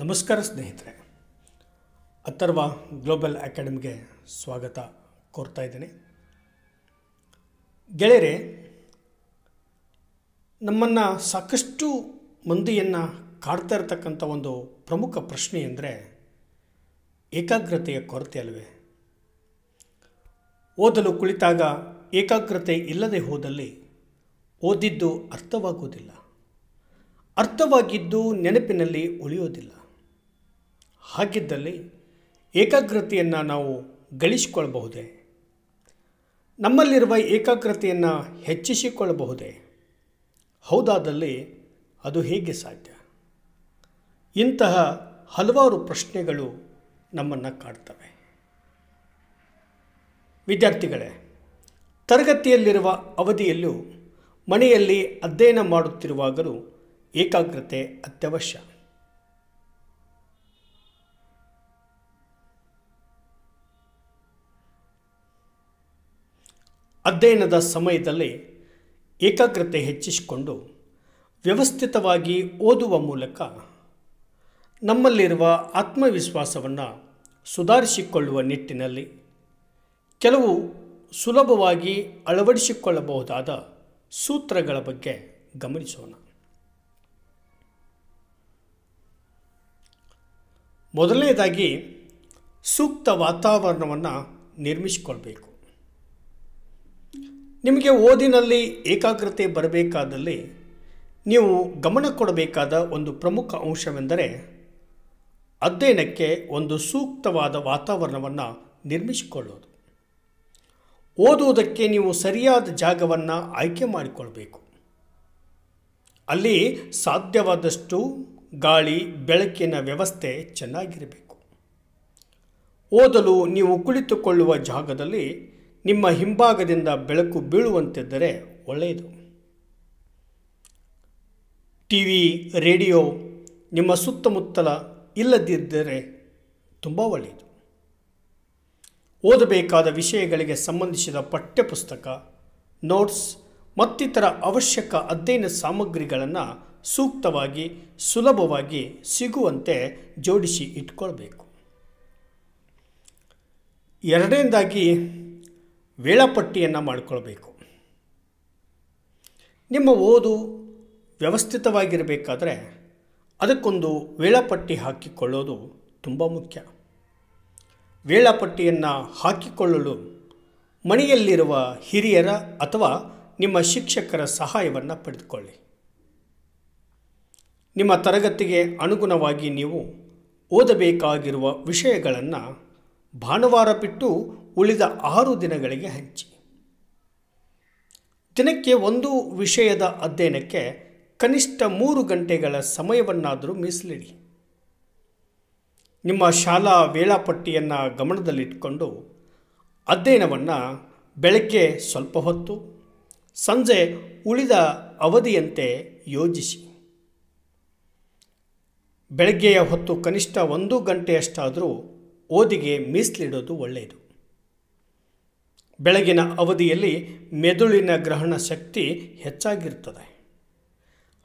ನಮಸ್ಕಾರ ಸ್ನೇಹಿತರೆ ಅಥರ್ವ ಗ್ಲೋಬಲ್ ಅಕಾಡೆಮಿಗೆ ಸ್ವಾಗತ ಕೋರ್ತಾ ಇದ್ದೀನಿ ಗೆಳೆಯರೆ ನಮ್ಮನ್ನು ಸಾಕಷ್ಟು ಮಂದಿಯನ್ನು ಕಾಡ್ತಾ ಇರತಕ್ಕಂಥ ಒಂದು ಪ್ರಮುಖ ಪ್ರಶ್ನೆ ಎಂದರೆ ಏಕಾಗ್ರತೆಯ ಕೊರತೆ ಅಲ್ವೇ ಓದಲು ಕುಳಿತಾಗ ಏಕಾಗ್ರತೆ ಇಲ್ಲದೆ ಹೋದಲ್ಲಿ ಓದಿದ್ದು ಅರ್ಥವಾಗುವುದಿಲ್ಲ ಅರ್ಥವಾಗಿದ್ದು ನೆನಪಿನಲ್ಲಿ ಉಳಿಯೋದಿಲ್ಲ ಹಾಗಿದ್ದಲ್ಲಿ ಏಕಾಗ್ರತೆಯನ್ನು ನಾವು ಗಳಿಸಿಕೊಳ್ಳಬಹುದೇ ನಮ್ಮಲ್ಲಿರುವ ಏಕಾಗ್ರತೆಯನ್ನು ಹೆಚ್ಚಿಸಿಕೊಳ್ಳಬಹುದೇ ಹೌದಾದಲ್ಲಿ ಅದು ಹೇಗೆ ಸಾಧ್ಯ ಇಂತಹ ಹಲವಾರು ಪ್ರಶ್ನೆಗಳು ನಮ್ಮನ್ನು ಕಾಡ್ತವೆ ವಿದ್ಯಾರ್ಥಿಗಳೇ ತರಗತಿಯಲ್ಲಿರುವ ಅವಧಿಯಲ್ಲೂ ಮನೆಯಲ್ಲಿ ಅಧ್ಯಯನ ಮಾಡುತ್ತಿರುವಾಗಲೂ ಏಕಾಗ್ರತೆ ಅತ್ಯವಶ್ಯ ಅಧ್ಯಯನದ ಸಮಯದಲ್ಲಿ ಏಕಾಗ್ರತೆ ಹೆಚ್ಚಿಸಿಕೊಂಡು ವ್ಯವಸ್ಥಿತವಾಗಿ ಓದುವ ಮೂಲಕ ನಮ್ಮಲ್ಲಿರುವ ಆತ್ಮವಿಶ್ವಾಸವನ್ನು ಸುಧಾರಿಸಿಕೊಳ್ಳುವ ನಿಟ್ಟಿನಲ್ಲಿ ಕೆಲವು ಸುಲಭವಾಗಿ ಅಳವಡಿಸಿಕೊಳ್ಳಬಹುದಾದ ಸೂತ್ರಗಳ ಬಗ್ಗೆ ಗಮನಿಸೋಣ ಮೊದಲನೇದಾಗಿ ಸೂಕ್ತ ವಾತಾವರಣವನ್ನು ನಿರ್ಮಿಸಿಕೊಳ್ಬೇಕು ನಿಮಗೆ ಓದಿನಲ್ಲಿ ಏಕಾಗ್ರತೆ ಬರಬೇಕಾದಲ್ಲಿ ನೀವು ಗಮನ ಕೊಡಬೇಕಾದ ಒಂದು ಪ್ರಮುಖ ಅಂಶವೆಂದರೆ ಅಧ್ಯಯನಕ್ಕೆ ಒಂದು ಸೂಕ್ತವಾದ ವಾತಾವರಣವನ್ನು ನಿರ್ಮಿಸಿಕೊಳ್ಳೋದು ಓದುವುದಕ್ಕೆ ನೀವು ಸರಿಯಾದ ಜಾಗವನ್ನು ಆಯ್ಕೆ ಮಾಡಿಕೊಳ್ಬೇಕು ಅಲ್ಲಿ ಸಾಧ್ಯವಾದಷ್ಟು ಗಾಳಿ ಬೆಳಕಿನ ವ್ಯವಸ್ಥೆ ಚೆನ್ನಾಗಿರಬೇಕು ಓದಲು ನೀವು ಕುಳಿತುಕೊಳ್ಳುವ ಜಾಗದಲ್ಲಿ ನಿಮ್ಮ ಹಿಂಭಾಗದಿಂದ ಬೆಳಕು ಬೀಳುವಂತಿದ್ದರೆ ಒಳ್ಳೆಯದು ಟಿ ವಿ ರೇಡಿಯೋ ನಿಮ್ಮ ಸುತ್ತಮುತ್ತಲ ಇಲ್ಲದಿದ್ದರೆ ತುಂಬ ಒಳ್ಳೆಯದು ಓದಬೇಕಾದ ವಿಷಯಗಳಿಗೆ ಸಂಬಂಧಿಸಿದ ಪಠ್ಯಪುಸ್ತಕ ನೋಟ್ಸ್ ಮತ್ತಿತರ ಅವಶ್ಯಕ ಅಧ್ಯಯನ ಸಾಮಗ್ರಿಗಳನ್ನು ಸೂಕ್ತವಾಗಿ ಸುಲಭವಾಗಿ ಸಿಗುವಂತೆ ಜೋಡಿಸಿ ಇಟ್ಕೊಳ್ಬೇಕು ಎರಡನೇದಾಗಿ ವೇಳಾಪಟ್ಟಿಯನ್ನು ಮಾಡಿಕೊಳ್ಬೇಕು ನಿಮ್ಮ ಓದು ವ್ಯವಸ್ಥಿತವಾಗಿರಬೇಕಾದರೆ ಅದಕ್ಕೊಂದು ವೇಳಾಪಟ್ಟಿ ಹಾಕಿಕೊಳ್ಳೋದು ತುಂಬ ಮುಖ್ಯ ವೇಳಾಪಟ್ಟಿಯನ್ನು ಹಾಕಿಕೊಳ್ಳಲು ಮನೆಯಲ್ಲಿರುವ ಹಿರಿಯರ ಅಥವಾ ನಿಮ್ಮ ಶಿಕ್ಷಕರ ಸಹಾಯವನ್ನು ಪಡೆದುಕೊಳ್ಳಿ ನಿಮ್ಮ ತರಗತಿಗೆ ಅನುಗುಣವಾಗಿ ನೀವು ಓದಬೇಕಾಗಿರುವ ವಿಷಯಗಳನ್ನು ಭಾನುವಾರ ಬಿಟ್ಟು ಉಳಿದ ಆರು ದಿನಗಳಿಗೆ ಹಂಚಿ ದಿನಕ್ಕೆ ಒಂದು ವಿಷಯದ ಅಧ್ಯಯನಕ್ಕೆ ಕನಿಷ್ಠ ಮೂರು ಗಂಟೆಗಳ ಸಮಯವನ್ನಾದರೂ ಮೀಸಲಿಡಿ ನಿಮ್ಮ ಶಾಲಾ ವೇಳಾಪಟ್ಟಿಯನ್ನು ಗಮನದಲ್ಲಿಟ್ಟುಕೊಂಡು ಅಧ್ಯಯನವನ್ನು ಬೆಳಗ್ಗೆ ಸ್ವಲ್ಪ ಹೊತ್ತು ಸಂಜೆ ಉಳಿದ ಅವಧಿಯಂತೆ ಯೋಜಿಸಿ ಬೆಳಗ್ಗೆಯ ಹೊತ್ತು ಕನಿಷ್ಠ ಒಂದು ಗಂಟೆಯಷ್ಟಾದರೂ ಓದಿಗೆ ಮೀಸಲಿಡೋದು ಒಳ್ಳೆಯದು ಬೆಳಗಿನ ಅವಧಿಯಲ್ಲಿ ಮೆದುಳಿನ ಗ್ರಹಣ ಶಕ್ತಿ ಹೆಚ್ಚಾಗಿರ್ತದೆ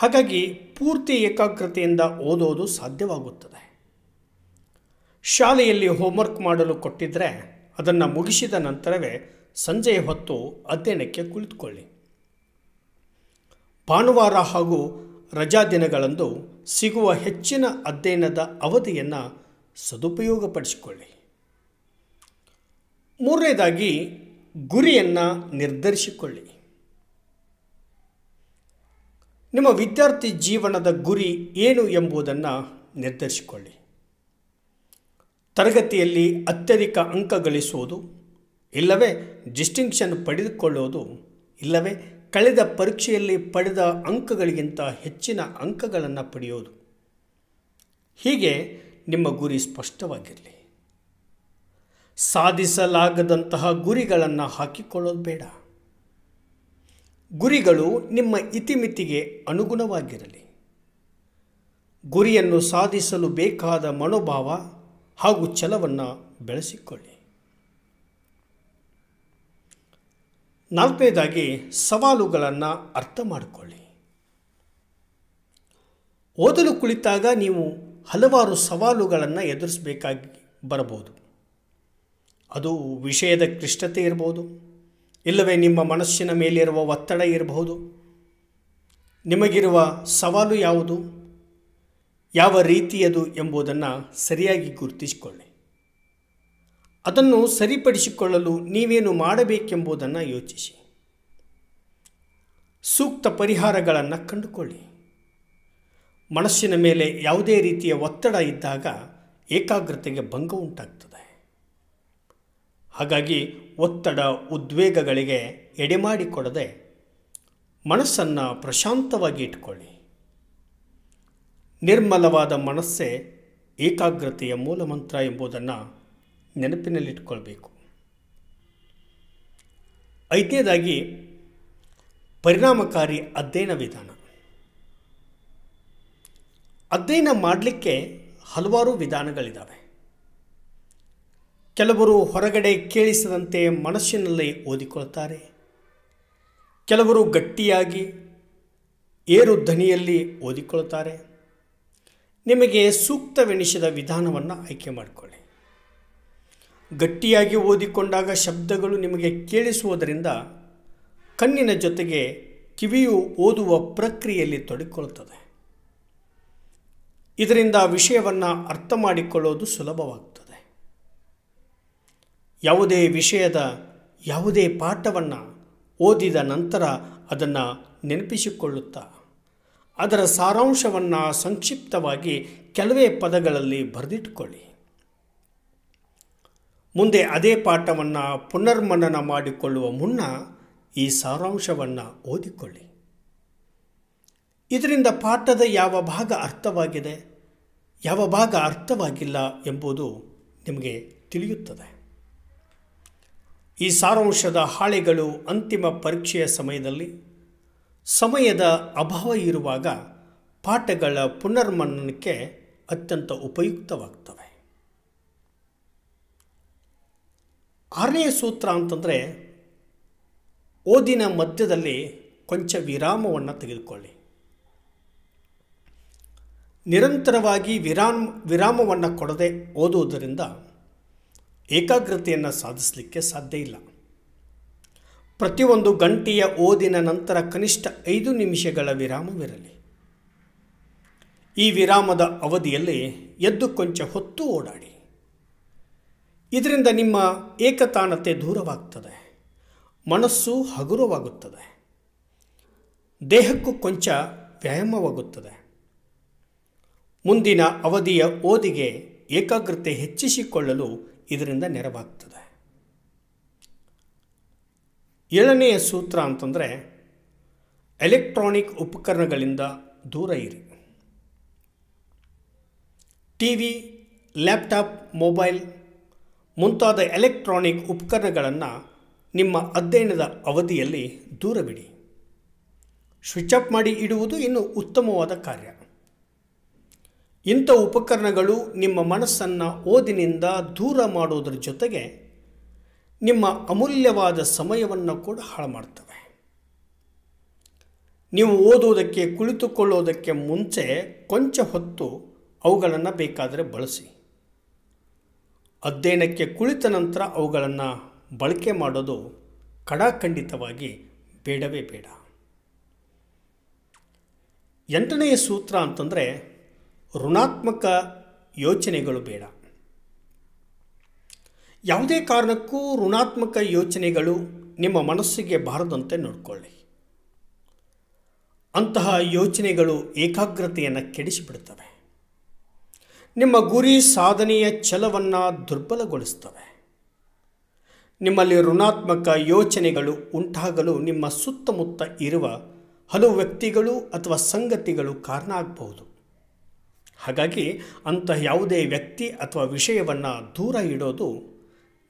ಹಾಗಾಗಿ ಪೂರ್ತಿ ಏಕಾಗ್ರತೆಯಿಂದ ಓದೋದು ಸಾಧ್ಯವಾಗುತ್ತದೆ ಶಾಲೆಯಲ್ಲಿ ಹೋಮ್ವರ್ಕ್ ಮಾಡಲು ಕೊಟ್ಟಿದ್ದರೆ ಅದನ್ನು ಮುಗಿಸಿದ ನಂತರವೇ ಸಂಜೆಯ ಹೊತ್ತು ಅಧ್ಯಯನಕ್ಕೆ ಕುಳಿತುಕೊಳ್ಳಿ ಭಾನುವಾರ ಹಾಗೂ ರಜಾ ದಿನಗಳಂದು ಸಿಗುವ ಹೆಚ್ಚಿನ ಅಧ್ಯಯನದ ಅವಧಿಯನ್ನು ಸದುಪಯೋಗಪಡಿಸಿಕೊಳ್ಳಿ ಮೂರನೇದಾಗಿ ಗುರಿಯನ್ನು ನಿರ್ಧರಿಸಿಕೊಳ್ಳಿ ನಿಮ್ಮ ವಿದ್ಯಾರ್ಥಿ ಜೀವನದ ಗುರಿ ಏನು ಎಂಬುದನ್ನು ನಿರ್ಧರಿಸಿಕೊಳ್ಳಿ ತರಗತಿಯಲ್ಲಿ ಅತ್ಯಧಿಕ ಅಂಕ ಗಳಿಸುವುದು ಇಲ್ಲವೇ ಡಿಸ್ಟಿಂಕ್ಷನ್ ಪಡೆದುಕೊಳ್ಳೋದು ಇಲ್ಲವೇ ಕಳೆದ ಪರೀಕ್ಷೆಯಲ್ಲಿ ಪಡೆದ ಅಂಕಗಳಿಗಿಂತ ಹೆಚ್ಚಿನ ಅಂಕಗಳನ್ನು ಪಡೆಯೋದು ಹೀಗೆ ನಿಮ್ಮ ಗುರಿ ಸ್ಪಷ್ಟವಾಗಿರಲಿ ಸಾಧಿಸಲಾಗದಂತಹ ಗುರಿಗಳನ್ನು ಹಾಕಿಕೊಳ್ಳೋದು ಬೇಡ ಗುರಿಗಳು ನಿಮ್ಮ ಇತಿಮಿತಿಗೆ ಅನುಗುಣವಾಗಿರಲಿ ಗುರಿಯನ್ನು ಸಾಧಿಸಲು ಬೇಕಾದ ಮನೋಭಾವ ಹಾಗೂ ಛಲವನ್ನು ಬೆಳೆಸಿಕೊಳ್ಳಿ ನಾಲ್ಕನೇದಾಗಿ ಸವಾಲುಗಳನ್ನು ಅರ್ಥ ಮಾಡಿಕೊಳ್ಳಿ ಓದಲು ಕುಳಿತಾಗ ನೀವು ಹಲವಾರು ಸವಾಲುಗಳನ್ನು ಎದುರಿಸಬೇಕಾಗಿ ಬರಬಹುದು ಅದು ವಿಷಯದ ಕ್ಲಿಷ್ಟತೆ ಇರಬಹುದು ಇಲ್ಲವೇ ನಿಮ್ಮ ಮನಸ್ಸಿನ ಮೇಲಿರುವ ಒತ್ತಡ ಇರಬಹುದು ನಿಮಗಿರುವ ಸವಾಲು ಯಾವುದು ಯಾವ ರೀತಿಯದು ಎಂಬುದನ್ನು ಸರಿಯಾಗಿ ಗುರುತಿಸಿಕೊಳ್ಳಿ ಅದನ್ನು ಸರಿಪಡಿಸಿಕೊಳ್ಳಲು ನೀವೇನು ಮಾಡಬೇಕೆಂಬುದನ್ನು ಯೋಚಿಸಿ ಸೂಕ್ತ ಪರಿಹಾರಗಳನ್ನು ಕಂಡುಕೊಳ್ಳಿ ಮನಸ್ಸಿನ ಮೇಲೆ ಯಾವುದೇ ರೀತಿಯ ಒತ್ತಡ ಇದ್ದಾಗ ಏಕಾಗ್ರತೆಗೆ ಭಂಗ ಉಂಟಾಗ್ತದೆ ಹಾಗಾಗಿ ಒತ್ತಡ ಉದ್ವೇಗಗಳಿಗೆ ಎಡೆಮಾಡಿಕೊಡದೆ ಮನಸ್ಸನ್ನು ಪ್ರಶಾಂತವಾಗಿ ಇಟ್ಕೊಳ್ಳಿ ನಿರ್ಮಲವಾದ ಮನಸ್ಸೇ ಏಕಾಗ್ರತೆಯ ಮೂಲಮಂತ್ರ ಎಂಬುದನ್ನು ನೆನಪಿನಲ್ಲಿಟ್ಕೊಳ್ಬೇಕು ಐದನೇದಾಗಿ ಪರಿಣಾಮಕಾರಿ ಅಧ್ಯಯನ ವಿಧಾನ ಅಧ್ಯಯನ ಮಾಡಲಿಕ್ಕೆ ಹಲವಾರು ವಿಧಾನಗಳಿದ್ದಾವೆ ಕೆಲವರು ಹೊರಗಡೆ ಕೇಳಿಸದಂತೆ ಮನಸ್ಸಿನಲ್ಲಿ ಓದಿಕೊಳ್ತಾರೆ ಕೆಲವರು ಗಟ್ಟಿಯಾಗಿ ಏರು ಧ್ವನಿಯಲ್ಲಿ ಓದಿಕೊಳ್ತಾರೆ ನಿಮಗೆ ಸೂಕ್ತವೆನಿಸಿದ ವಿಧಾನವನ್ನು ಆಯ್ಕೆ ಮಾಡಿಕೊಳ್ಳಿ ಗಟ್ಟಿಯಾಗಿ ಓದಿಕೊಂಡಾಗ ಶಬ್ದಗಳು ನಿಮಗೆ ಕೇಳಿಸುವುದರಿಂದ ಕಣ್ಣಿನ ಜೊತೆಗೆ ಕಿವಿಯು ಓದುವ ಪ್ರಕ್ರಿಯೆಯಲ್ಲಿ ತೊಡಿಕೊಳ್ಳುತ್ತದೆ ಇದರಿಂದ ವಿಷಯವನ್ನು ಅರ್ಥ ಮಾಡಿಕೊಳ್ಳೋದು ಸುಲಭವಾಗ್ತದೆ ಯಾವುದೇ ವಿಷಯದ ಯಾವುದೇ ಪಾಠವನ್ನು ಓದಿದ ನಂತರ ಅದನ್ನು ನೆನಪಿಸಿಕೊಳ್ಳುತ್ತಾ ಅದರ ಸಾರಾಂಶವನ್ನು ಸಂಕ್ಷಿಪ್ತವಾಗಿ ಕೆಲವೇ ಪದಗಳಲ್ಲಿ ಬರೆದಿಟ್ಕೊಳ್ಳಿ ಮುಂದೆ ಅದೇ ಪಾಠವನ್ನು ಪುನರ್ಮನನ ಮಾಡಿಕೊಳ್ಳುವ ಮುನ್ನ ಈ ಸಾರಾಂಶವನ್ನು ಓದಿಕೊಳ್ಳಿ ಇದರಿಂದ ಪಾಠದ ಯಾವ ಭಾಗ ಅರ್ಥವಾಗಿದೆ ಯಾವ ಭಾಗ ಅರ್ಥವಾಗಿಲ್ಲ ಎಂಬುದು ನಿಮಗೆ ತಿಳಿಯುತ್ತದೆ ಈ ಸಾರಾಂಶದ ಹಾಳೆಗಳು ಅಂತಿಮ ಪರೀಕ್ಷೆಯ ಸಮಯದಲ್ಲಿ ಸಮಯದ ಅಭಾವ ಇರುವಾಗ ಪಾಠಗಳ ಪುನರ್ಮನನಕ್ಕೆ ಅತ್ಯಂತ ಉಪಯುಕ್ತವಾಗ್ತವೆ ಆರನೇ ಸೂತ್ರ ಅಂತಂದರೆ ಓದಿನ ಮಧ್ಯದಲ್ಲಿ ಕೊಂಚ ವಿರಾಮವನ್ನು ತೆಗೆದುಕೊಳ್ಳಿ ನಿರಂತರವಾಗಿ ವಿರಾಮ ವಿರಾಮವನ್ನು ಕೊಡದೆ ಓದುವುದರಿಂದ ಏಕಾಗ್ರತೆಯನ್ನು ಸಾಧಿಸಲಿಕ್ಕೆ ಸಾಧ್ಯ ಇಲ್ಲ ಪ್ರತಿಯೊಂದು ಗಂಟೆಯ ಓದಿನ ನಂತರ ಕನಿಷ್ಠ ಐದು ನಿಮಿಷಗಳ ವಿರಾಮವಿರಲಿ ಈ ವಿರಾಮದ ಅವಧಿಯಲ್ಲಿ ಎದ್ದು ಕೊಂಚ ಹೊತ್ತು ಓಡಾಡಿ ಇದರಿಂದ ನಿಮ್ಮ ಏಕತಾನತೆ ದೂರವಾಗ್ತದೆ ಮನಸ್ಸು ಹಗುರವಾಗುತ್ತದೆ ದೇಹಕ್ಕೂ ಕೊಂಚ ವ್ಯಾಯಾಮವಾಗುತ್ತದೆ ಮುಂದಿನ ಅವಧಿಯ ಓದಿಗೆ ಏಕಾಗ್ರತೆ ಹೆಚ್ಚಿಸಿಕೊಳ್ಳಲು ಇದರಿಂದ ನೆರವಾಗ್ತದೆ ಏಳನೆಯ ಸೂತ್ರ ಅಂತಂದರೆ ಎಲೆಕ್ಟ್ರಾನಿಕ್ ಉಪಕರಣಗಳಿಂದ ದೂರ ಇರಿ ಟಿ ವಿ ಲ್ಯಾಪ್ಟಾಪ್ ಮೊಬೈಲ್ ಮುಂತಾದ ಎಲೆಕ್ಟ್ರಾನಿಕ್ ಉಪಕರಣಗಳನ್ನು ನಿಮ್ಮ ಅಧ್ಯಯನದ ಅವಧಿಯಲ್ಲಿ ದೂರವಿಡಿ ಸ್ವಿಚ್ ಆಫ್ ಮಾಡಿ ಇಡುವುದು ಇನ್ನು ಉತ್ತಮವಾದ ಕಾರ್ಯ ಇಂಥ ಉಪಕರಣಗಳು ನಿಮ್ಮ ಮನಸ್ಸನ್ನು ಓದಿನಿಂದ ದೂರ ಮಾಡೋದ್ರ ಜೊತೆಗೆ ನಿಮ್ಮ ಅಮೂಲ್ಯವಾದ ಸಮಯವನ್ನು ಕೂಡ ಹಾಳು ಮಾಡ್ತವೆ ನೀವು ಓದುವುದಕ್ಕೆ ಕುಳಿತುಕೊಳ್ಳೋದಕ್ಕೆ ಮುಂಚೆ ಕೊಂಚ ಹೊತ್ತು ಅವುಗಳನ್ನು ಬೇಕಾದರೆ ಬಳಸಿ ಅಧ್ಯಯನಕ್ಕೆ ಕುಳಿತ ನಂತರ ಅವುಗಳನ್ನು ಬಳಕೆ ಮಾಡೋದು ಕಡಾಖಂಡಿತವಾಗಿ ಬೇಡವೇ ಬೇಡ ಎಂಟನೆಯ ಸೂತ್ರ ಅಂತಂದರೆ ಋಣಾತ್ಮಕ ಯೋಚನೆಗಳು ಬೇಡ ಯಾವುದೇ ಕಾರಣಕ್ಕೂ ಋಣಾತ್ಮಕ ಯೋಚನೆಗಳು ನಿಮ್ಮ ಮನಸ್ಸಿಗೆ ಬಾರದಂತೆ ನೋಡಿಕೊಳ್ಳಿ ಅಂತಹ ಯೋಚನೆಗಳು ಏಕಾಗ್ರತೆಯನ್ನು ಕೆಡಿಸಿಬಿಡುತ್ತವೆ ನಿಮ್ಮ ಗುರಿ ಸಾಧನೆಯ ಛಲವನ್ನು ದುರ್ಬಲಗೊಳಿಸ್ತವೆ ನಿಮ್ಮಲ್ಲಿ ಋಣಾತ್ಮಕ ಯೋಚನೆಗಳು ಉಂಟಾಗಲು ನಿಮ್ಮ ಸುತ್ತಮುತ್ತ ಇರುವ ಹಲವು ವ್ಯಕ್ತಿಗಳು ಅಥವಾ ಸಂಗತಿಗಳು ಕಾರಣ ಆಗಬಹುದು ಹಾಗಾಗಿ ಅಂತಹ ಯಾವುದೇ ವ್ಯಕ್ತಿ ಅಥವಾ ವಿಷಯವನ್ನು ದೂರ ಇಡೋದು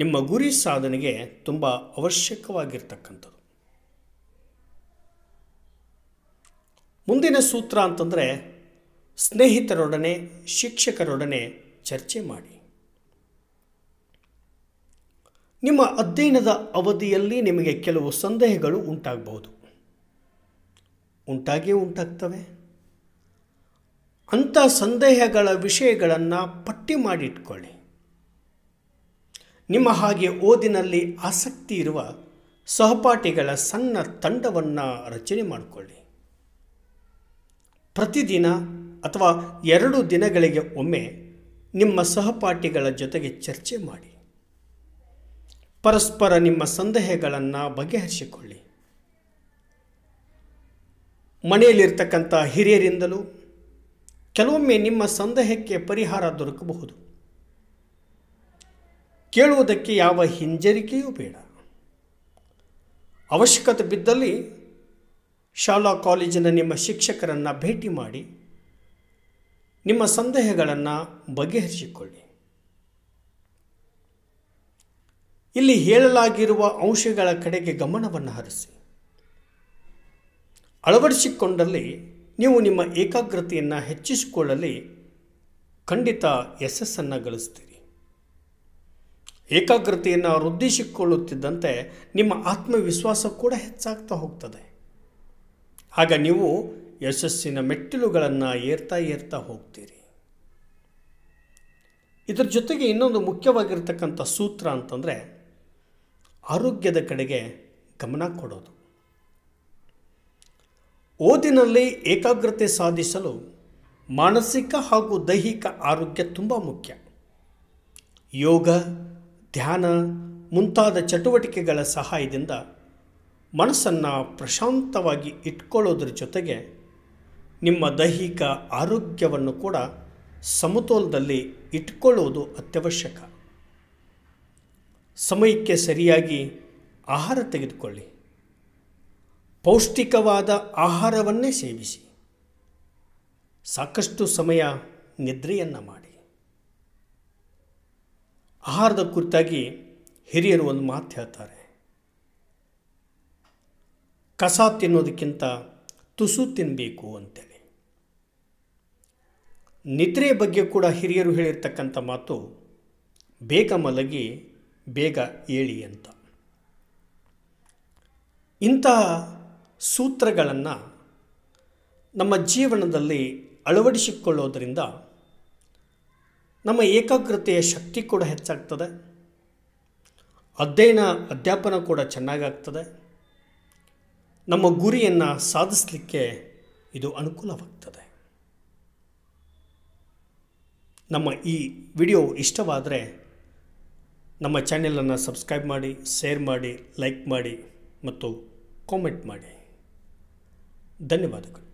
ನಿಮ್ಮ ಗುರಿ ಸಾಧನೆಗೆ ತುಂಬ ಅವಶ್ಯಕವಾಗಿರ್ತಕ್ಕಂಥದ್ದು ಮುಂದಿನ ಸೂತ್ರ ಅಂತಂದರೆ ಸ್ನೇಹಿತರೊಡನೆ ಶಿಕ್ಷಕರೊಡನೆ ಚರ್ಚೆ ಮಾಡಿ ನಿಮ್ಮ ಅಧ್ಯಯನದ ಅವಧಿಯಲ್ಲಿ ನಿಮಗೆ ಕೆಲವು ಸಂದೇಹಗಳು ಉಂಟಾಗಬಹುದು ಉಂಟಾಗಿಯೇ ಉಂಟಾಗ್ತವೆ ಅಂಥ ಸಂದೇಹಗಳ ವಿಷಯಗಳನ್ನು ಪಟ್ಟಿ ಮಾಡಿಟ್ಕೊಳ್ಳಿ ನಿಮ್ಮ ಹಾಗೆ ಓದಿನಲ್ಲಿ ಆಸಕ್ತಿ ಇರುವ ಸಹಪಾಠಿಗಳ ಸಣ್ಣ ತಂಡವನ್ನು ರಚನೆ ಮಾಡಿಕೊಳ್ಳಿ ಪ್ರತಿದಿನ ಅಥವಾ ಎರಡು ದಿನಗಳಿಗೆ ಒಮ್ಮೆ ನಿಮ್ಮ ಸಹಪಾಠಿಗಳ ಜೊತೆಗೆ ಚರ್ಚೆ ಮಾಡಿ ಪರಸ್ಪರ ನಿಮ್ಮ ಸಂದೇಹಗಳನ್ನು ಬಗೆಹರಿಸಿಕೊಳ್ಳಿ ಮನೆಯಲ್ಲಿರ್ತಕ್ಕಂಥ ಹಿರಿಯರಿಂದಲೂ ಕೆಲವೊಮ್ಮೆ ನಿಮ್ಮ ಸಂದೇಹಕ್ಕೆ ಪರಿಹಾರ ದೊರಕಬಹುದು ಕೇಳುವುದಕ್ಕೆ ಯಾವ ಹಿಂಜರಿಕೆಯೂ ಬೇಡ ಅವಶ್ಯಕತೆ ಬಿದ್ದಲ್ಲಿ ಶಾಲಾ ಕಾಲೇಜಿನ ನಿಮ್ಮ ಶಿಕ್ಷಕರನ್ನು ಭೇಟಿ ಮಾಡಿ ನಿಮ್ಮ ಸಂದೇಹಗಳನ್ನು ಬಗೆಹರಿಸಿಕೊಳ್ಳಿ ಇಲ್ಲಿ ಹೇಳಲಾಗಿರುವ ಅಂಶಗಳ ಕಡೆಗೆ ಗಮನವನ್ನು ಹರಿಸಿ ಅಳವಡಿಸಿಕೊಂಡಲ್ಲಿ ನೀವು ನಿಮ್ಮ ಏಕಾಗ್ರತೆಯನ್ನು ಹೆಚ್ಚಿಸಿಕೊಳ್ಳಲಿ ಖಂಡಿತ ಯಶಸ್ಸನ್ನು ಗಳಿಸ್ತೀರಿ ಏಕಾಗ್ರತೆಯನ್ನು ವೃದ್ಧಿಸಿಕೊಳ್ಳುತ್ತಿದ್ದಂತೆ ನಿಮ್ಮ ಆತ್ಮವಿಶ್ವಾಸ ಕೂಡ ಹೆಚ್ಚಾಗ್ತಾ ಹೋಗ್ತದೆ ಆಗ ನೀವು ಯಶಸ್ಸಿನ ಮೆಟ್ಟಿಲುಗಳನ್ನು ಏರ್ತಾ ಏರ್ತಾ ಹೋಗ್ತೀರಿ ಇದರ ಜೊತೆಗೆ ಇನ್ನೊಂದು ಮುಖ್ಯವಾಗಿರ್ತಕ್ಕಂಥ ಸೂತ್ರ ಅಂತಂದರೆ ಆರೋಗ್ಯದ ಕಡೆಗೆ ಗಮನ ಕೊಡೋದು ಓದಿನಲ್ಲಿ ಏಕಾಗ್ರತೆ ಸಾಧಿಸಲು ಮಾನಸಿಕ ಹಾಗೂ ದೈಹಿಕ ಆರೋಗ್ಯ ತುಂಬ ಮುಖ್ಯ ಯೋಗ ಧ್ಯಾನ ಮುಂತಾದ ಚಟುವಟಿಕೆಗಳ ಸಹಾಯದಿಂದ ಮನಸ್ಸನ್ನು ಪ್ರಶಾಂತವಾಗಿ ಇಟ್ಕೊಳ್ಳೋದ್ರ ಜೊತೆಗೆ ನಿಮ್ಮ ದೈಹಿಕ ಆರೋಗ್ಯವನ್ನು ಕೂಡ ಸಮತೋಲದಲ್ಲಿ ಇಟ್ಕೊಳ್ಳುವುದು ಅತ್ಯವಶ್ಯಕ ಸಮಯಕ್ಕೆ ಸರಿಯಾಗಿ ಆಹಾರ ತೆಗೆದುಕೊಳ್ಳಿ ಪೌಷ್ಟಿಕವಾದ ಆಹಾರವನ್ನೇ ಸೇವಿಸಿ ಸಾಕಷ್ಟು ಸಮಯ ನಿದ್ರೆಯನ್ನು ಮಾಡಿ ಆಹಾರದ ಕುರಿತಾಗಿ ಹಿರಿಯರು ಒಂದು ಮಾತು ಹೇಳ್ತಾರೆ ಕಸ ತಿನ್ನೋದಕ್ಕಿಂತ ತುಸು ತಿನ್ನಬೇಕು ಅಂತೇಳಿ ನಿದ್ರೆ ಬಗ್ಗೆ ಕೂಡ ಹಿರಿಯರು ಹೇಳಿರ್ತಕ್ಕಂಥ ಮಾತು ಬೇಗ ಮಲಗಿ ಬೇಗ ಏಳಿ ಅಂತ ಇಂಥ ಸೂತ್ರಗಳನ್ನು ನಮ್ಮ ಜೀವನದಲ್ಲಿ ಅಳವಡಿಸಿಕೊಳ್ಳೋದರಿಂದ ನಮ್ಮ ಏಕಾಗ್ರತೆಯ ಶಕ್ತಿ ಕೂಡ ಹೆಚ್ಚಾಗ್ತದೆ ಅಧ್ಯಯನ ಅಧ್ಯಾಪನ ಕೂಡ ಚೆನ್ನಾಗಾಗ್ತದೆ ನಮ್ಮ ಗುರಿಯನ್ನು ಸಾಧಿಸಲಿಕ್ಕೆ ಇದು ಅನುಕೂಲವಾಗ್ತದೆ ನಮ್ಮ ಈ ವಿಡಿಯೋ ಇಷ್ಟವಾದರೆ ನಮ್ಮ ಚಾನೆಲನ್ನು ಸಬ್ಸ್ಕ್ರೈಬ್ ಮಾಡಿ ಶೇರ್ ಮಾಡಿ ಲೈಕ್ ಮಾಡಿ ಮತ್ತು ಕಾಮೆಂಟ್ ಮಾಡಿ धन्यवाद